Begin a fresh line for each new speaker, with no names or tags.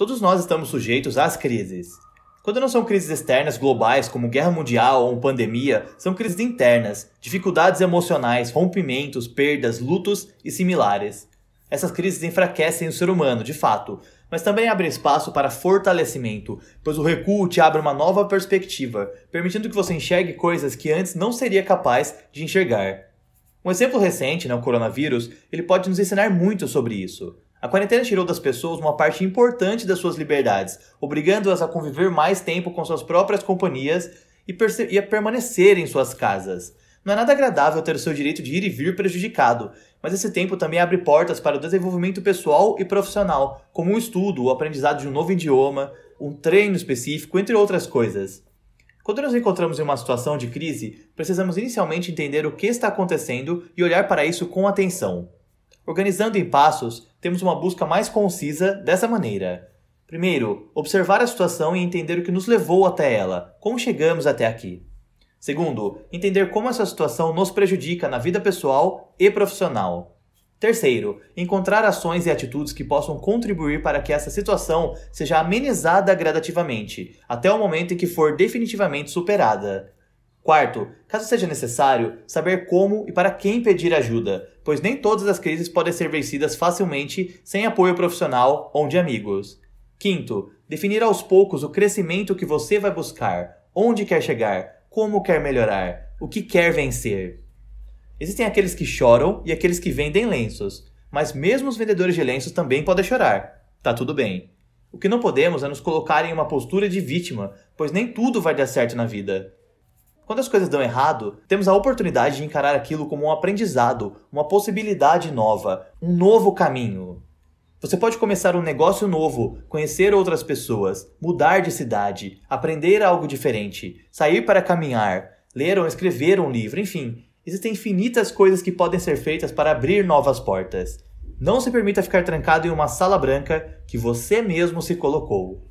Todos nós estamos sujeitos às crises. Quando não são crises externas globais, como guerra mundial ou pandemia, são crises internas, dificuldades emocionais, rompimentos, perdas, lutos e similares. Essas crises enfraquecem o ser humano, de fato, mas também abrem espaço para fortalecimento, pois o recuo te abre uma nova perspectiva, permitindo que você enxergue coisas que antes não seria capaz de enxergar. Um exemplo recente, né, o coronavírus, ele pode nos ensinar muito sobre isso. A quarentena tirou das pessoas uma parte importante das suas liberdades, obrigando-as a conviver mais tempo com suas próprias companhias e, e, a permanecer em suas casas. Não é nada agradável ter o seu direito de ir e vir prejudicado, mas esse tempo também abre portas para o desenvolvimento pessoal e profissional, como o um estudo, o aprendizado de um novo idioma, um treino específico, entre outras coisas. Quando nos encontramos em uma situação de crise, precisamos inicialmente entender o que está acontecendo e olhar para isso com atenção. Organizando em passos, temos uma busca mais concisa dessa maneira. Primeiro, observar a situação e entender o que nos levou até ela, como chegamos até aqui. Segundo, entender como essa situação nos prejudica na vida pessoal e profissional. Terceiro, encontrar ações e atitudes que possam contribuir para que essa situação seja amenizada gradativamente, até o momento em que for definitivamente superada. Quarto, caso seja necessário, saber como e para quem pedir ajuda, pois nem todas as crises podem ser vencidas facilmente sem apoio profissional ou de amigos. Quinto, definir aos poucos o crescimento que você vai buscar, onde quer chegar, como quer melhorar, o que quer vencer. Existem aqueles que choram e aqueles que vendem lenços, mas mesmo os vendedores de lenços também podem chorar. Tá tudo bem. O que não podemos é nos colocar em uma postura de vítima, pois nem tudo vai dar certo na vida. Quando as coisas dão errado, temos a oportunidade de encarar aquilo como um aprendizado, uma possibilidade nova, um novo caminho. Você pode começar um negócio novo, conhecer outras pessoas, mudar de cidade, aprender algo diferente, sair para caminhar, ler ou escrever um livro, enfim. Existem infinitas coisas que podem ser feitas para abrir novas portas. Não se permita ficar trancado em uma sala branca que você mesmo se colocou.